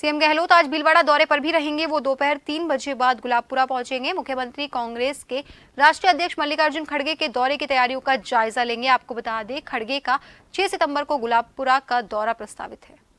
CM Gehlot आज भीलवाड़ा दौरे पर भी रहेंगे वो दोपहर तीन बजे बाद गुलाबपुरा पहुंचेंगे मुख्यमंत्री कांग्रेस के राष्ट्रीय अध्यक्ष मल्लिकार्जुन खड़गे के दौरे की तैयारियों का जायजा लेंगे आपको बता दें खड़गे का 6 सितंबर को गुलाबपुरा का दौरा प्रस्तावित है